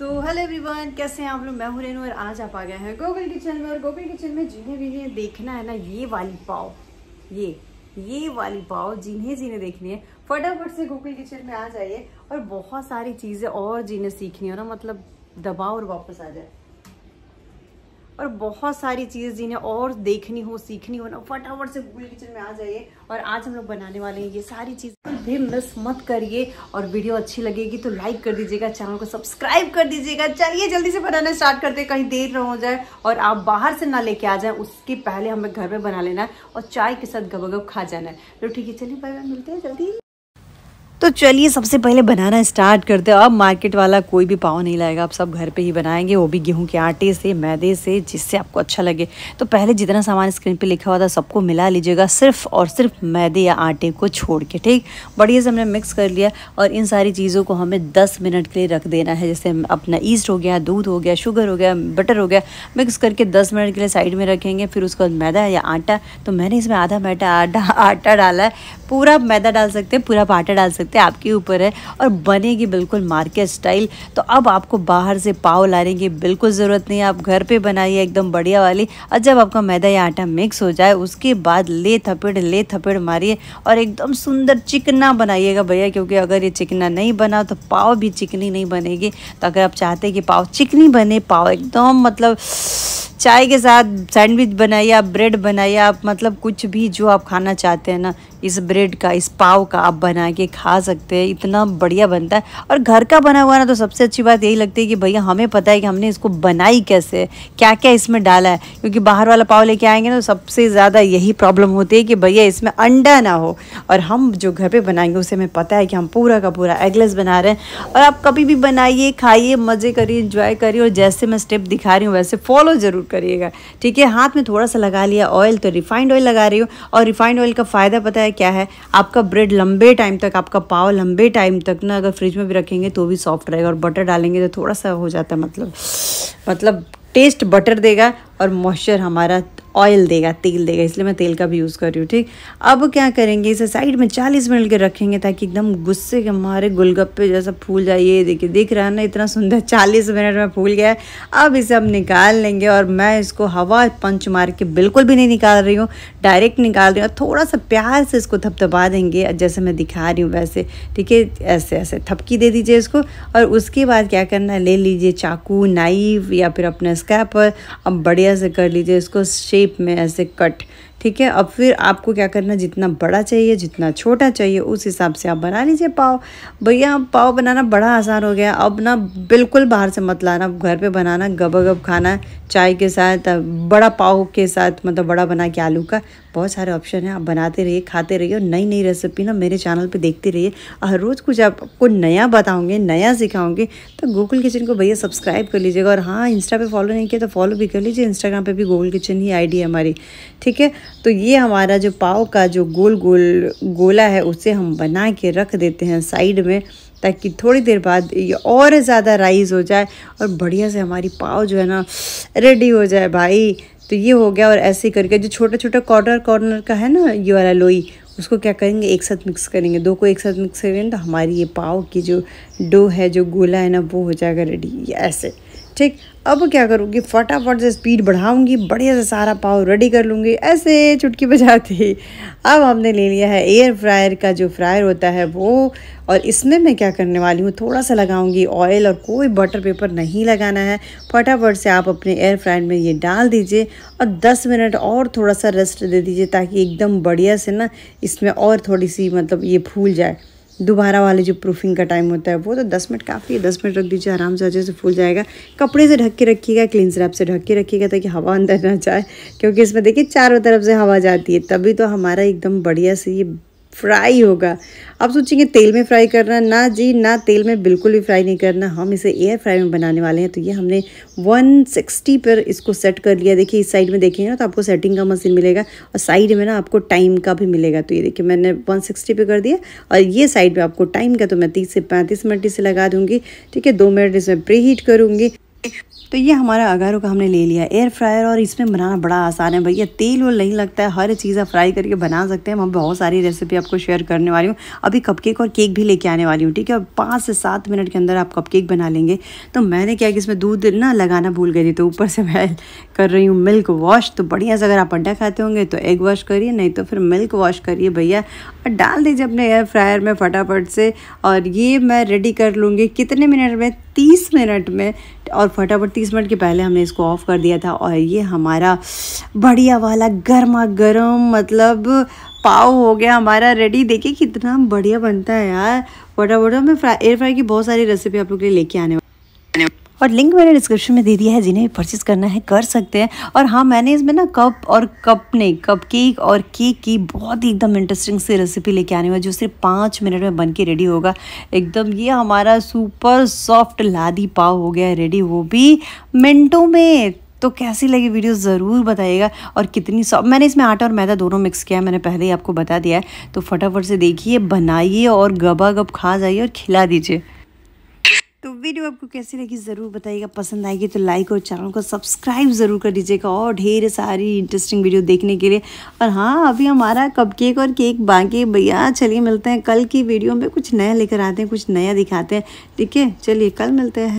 so hello everyone कैसे हैं आप लोग मैं हूँ रेनू और आज आप आ गए हैं गोगल किचन में और गोगल किचन में जिन्हें जिन्हें देखना है ना ये वाली पाव ये ये वाली पाव जिन्हें जिन्हें देखनी है फटाफट से गोगल किचन में आ जाइए और बहुत सारी चीज़ें और जिन्हें सीखनी हो ना मतलब दबाओ और वापस आ जाए और बहुत सारी चीज़ जिन्हें और देखनी हो सीखनी हो ना फटाफट से गूगल किचन में आ जाइए और आज हम लोग बनाने वाले हैं ये सारी चीज़ें भी मिस मत करिए और वीडियो अच्छी लगेगी तो लाइक कर दीजिएगा चैनल को सब्सक्राइब कर दीजिएगा चलिए जल्दी से बनाना स्टार्ट करते कहीं देर ना हो जाए और आप बाहर से ना लेके आ जाए उसके पहले हमें घर में बना लेना है और चाय के साथ गबगब खा जाना है तो ठीक है चलिए बाय बाय मिलते हैं जल्दी तो चलिए सबसे पहले बनाना स्टार्ट करते हैं अब मार्केट वाला कोई भी पाव नहीं लाएगा आप सब घर पे ही बनाएंगे वो भी गेहूं के आटे से मैदे से जिससे आपको अच्छा लगे तो पहले जितना सामान स्क्रीन पे लिखा हुआ था सबको मिला लीजिएगा सिर्फ और सिर्फ मैदे या आटे को छोड़ के ठीक बढ़िया से हमने मिक्स कर लिया और इन सारी चीज़ों को हमें दस मिनट के लिए रख देना है जैसे अपना ईस्ट हो गया दूध हो गया शुगर हो गया बटर हो गया मिक्स करके दस मिनट के लिए साइड में रखेंगे फिर उसके बाद मैदा या आटा तो मैंने इसमें आधा मैटा आटा आटा डाला है पूरा मैदा डाल सकते हैं पूरा आटा डाल सकते सकते हैं आपके ऊपर है और बनेगी बिल्कुल मार्केट स्टाइल तो अब आपको बाहर से पाव लाने की बिल्कुल ज़रूरत नहीं है आप घर पे बनाइए एकदम बढ़िया वाली और जब आपका मैदा या आटा मिक्स हो जाए उसके बाद ले थपेड़ ले थपेड़ मारिए और एकदम सुंदर चिकना बनाइएगा भैया क्योंकि अगर ये चिकना नहीं बना तो पाव भी चिकनी नहीं बनेगी तो अगर आप चाहते हैं कि पाव चिकनी बने पाव एकदम मतलब चाय के साथ सैंडविच बनाइए आप ब्रेड बनाइए आप मतलब कुछ भी जो आप खाना चाहते हैं ना इस ब्रेड का इस पाव का आप बना के खा सकते हैं इतना बढ़िया बनता है और घर का बना हुआ ना तो सबसे अच्छी बात यही लगती है कि भैया हमें पता है कि हमने इसको बनाई कैसे क्या क्या इसमें डाला है क्योंकि बाहर वाला पाव लेके आएंगे ना तो सबसे ज़्यादा यही प्रॉब्लम होती है कि भैया इसमें अंडा ना हो और हम जो घर पर बनाएंगे उसे हमें पता है कि हम पूरा का पूरा एगलेस बना रहे हैं और आप कभी भी बनाइए खाइए मज़े करिए इंजॉय करिए और जैसे मैं स्टेप दिखा रही हूँ वैसे फॉलो ज़रूर करिएगा ठीक है हाथ में थोड़ा सा लगा लिया ऑयल तो रिफाइंड ऑयल लगा रही हूँ और रिफाइंड ऑयल का फ़ायदा पता है क्या है आपका ब्रेड लंबे टाइम तक आपका पाव लंबे टाइम तक ना अगर फ्रिज में भी रखेंगे तो भी सॉफ्ट रहेगा और बटर डालेंगे तो थोड़ा सा हो जाता है मतलब मतलब टेस्ट बटर देगा और मॉइस्चर हमारा ऑयल देगा तेल देगा इसलिए मैं तेल का भी यूज़ कर रही हूँ ठीक अब क्या करेंगे इसे साइड में 40 मिनट के रखेंगे ताकि एकदम गुस्से के हमारे गुलगप्पे जैसा फूल जाए ये देखिए दिख रहा है ना इतना सुंदर 40 मिनट में फूल गया है अब इसे अब निकाल लेंगे और मैं इसको हवा पंच मार के बिल्कुल भी नहीं निकाल रही हूँ डायरेक्ट निकाल रही हूँ थोड़ा सा प्यार से इसको थपथपा देंगे जैसे मैं दिखा रही हूँ वैसे ठीक है ऐसे ऐसे थपकी दे दीजिए इसको और उसके बाद क्या करना है ले लीजिए चाकू नाइफ या फिर अपना स्क्रैपर अब बढ़िया ऐसे कर लीजिए इसको शेप में ऐसे कट ठीक है अब फिर आपको क्या करना जितना बड़ा चाहिए जितना छोटा चाहिए उस हिसाब से आप बना लीजिए पाव भैया पाव बनाना बड़ा आसान हो गया अब ना बिल्कुल बाहर से मत लाना घर पे बनाना गबा गब खाना चाय के साथ बड़ा पाव के साथ मतलब बड़ा बना के आलू का बहुत सारे ऑप्शन हैं आप बनाते रहिए खाते रहिए और नई नई रेसिपी ना मेरे चैनल पर देखते रहिए हर रोज़ कुछ आपको नया बताऊँगे नया सिखाऊंगे तो गूगल किचन को भैया सब्सक्राइब कर लीजिएगा और हाँ इंस्टा पर फॉलो नहीं किया तो फॉलो भी कर लीजिए इंस्टाग्राम पर भी गूगल किचन ही आई है हमारी ठीक है तो ये हमारा जो पाव का जो गोल गोल गोला है उसे हम बना के रख देते हैं साइड में ताकि थोड़ी देर बाद ये और ज़्यादा राइज हो जाए और बढ़िया से हमारी पाव जो है ना रेडी हो जाए भाई तो ये हो गया और ऐसे करके जो छोटा छोटा कॉर्नर कॉर्नर का है ना ये वाला लोई उसको क्या करेंगे एक साथ मिक्स करेंगे दो को एक साथ मिक्स करेंगे तो हमारी ये पाव की जो डो है जो गोला है ना वो हो जाएगा रेडी ऐसे ठीक अब क्या करूँगी फटाफट से स्पीड बढ़ाऊँगी बढ़िया से सारा पाव रेडी कर लूँगी ऐसे चुटकी बजाते अब हमने ले लिया है एयर फ्रायर का जो फ्रायर होता है वो और इसमें मैं क्या करने वाली हूँ थोड़ा सा लगाऊँगी ऑयल और कोई बटर पेपर नहीं लगाना है फटाफट से आप अपने एयर फ्रायर में ये डाल दीजिए और दस मिनट और थोड़ा सा रेस्ट दे दीजिए ताकि एकदम बढ़िया से ना इसमें और थोड़ी सी मतलब ये फूल जाए दोबारा वाले जो प्रूफिंग का टाइम होता है वो तो दस मिनट काफ़ी है दस मिनट रख दीजिए आराम से अच्छे से फूल जाएगा कपड़े से ढक के रखिएगा क्लीन स्रैप से ढक के रखिएगा ताकि हवा अंदर ना जाए क्योंकि इसमें देखिए चारों तरफ से हवा जाती है तभी तो हमारा एकदम बढ़िया से ये फ्राई होगा आप सोचेंगे तेल में फ्राई करना ना जी ना तेल में बिल्कुल भी फ्राई नहीं करना हम इसे एयर फ्राई में बनाने वाले हैं तो ये हमने 160 पर इसको सेट कर लिया देखिए इस साइड में देखेंगे ना तो आपको सेटिंग का मशीन मिलेगा और साइड में ना आपको टाइम का भी मिलेगा तो ये देखिए मैंने 160 पर कर दिया और ये साइड में आपको टाइम का तो मैं तीस से पैंतीस मिनट इसे लगा दूँगी ठीक है दो मिनट इसमें प्री हीट करूँगी तो ये हमारा अगारो का हमने ले लिया एयर फ्रायर और इसमें बनाना बड़ा आसान है भैया तेल वेल नहीं लगता है हर चीज़ आप फ्राई करके बना सकते हैं मैं बहुत सारी रेसिपी आपको शेयर करने वाली हूँ अभी कपकेक और केक भी लेके आने वाली हूँ ठीक है और पाँच से सात मिनट के अंदर आप कपकेक बना लेंगे तो मैंने क्या कि इसमें दूध ना लगाना भूल गई थी तो ऊपर से मैं कर रही हूँ मिल्क वॉश तो बढ़िया से अगर आप अंडा खाते होंगे तो एग वॉश करिए नहीं तो फिर मिल्क वॉश करिए भैया और डाल दीजिए अपने एयर फ्रायर में फटाफट से और ये मैं रेडी कर लूँगी कितने मिनट में तीस मिनट में और फटाफट तीस मिनट के पहले हमने इसको ऑफ़ कर दिया था और ये हमारा बढ़िया वाला गर्मा गर्म मतलब पाव हो गया हमारा रेडी देखिए कितना बढ़िया बनता है यार फटाफट हमें फ्राई एयर फ्राई की बहुत सारी रेसिपी आप लोग के लिए लेके आने और लिंक मैंने डिस्क्रिप्शन में दे दिया है जिन्हें परचेज़ करना है कर सकते हैं और हाँ मैंने इसमें ना कप और कप नहीं कप केक और केक की बहुत ही एकदम इंटरेस्टिंग सी रेसिपी लेके आने वाली जो सिर्फ पाँच मिनट में बन के रेडी होगा एकदम ये हमारा सुपर सॉफ्ट लादी पाव हो गया रेडी वो भी मिनटों में तो कैसी लगी वीडियो ज़रूर बताइएगा और कितनी सॉ मैंने इसमें आटा और मैदा दोनों मिक्स किया है मैंने पहले ही आपको बता दिया है तो फटाफट से देखिए बनाइए और गबा गब खा जाइए और खिला दीजिए तो वीडियो आपको कैसी लगी ज़रूर बताइएगा पसंद आएगी तो लाइक और चैनल को सब्सक्राइब ज़रूर कर दीजिएगा और ढेर सारी इंटरेस्टिंग वीडियो देखने के लिए और हाँ अभी हमारा कप केक और केक बाकी भैया चलिए मिलते हैं कल की वीडियो में कुछ नया लेकर आते हैं कुछ नया दिखाते हैं ठीक है चलिए कल मिलते हैं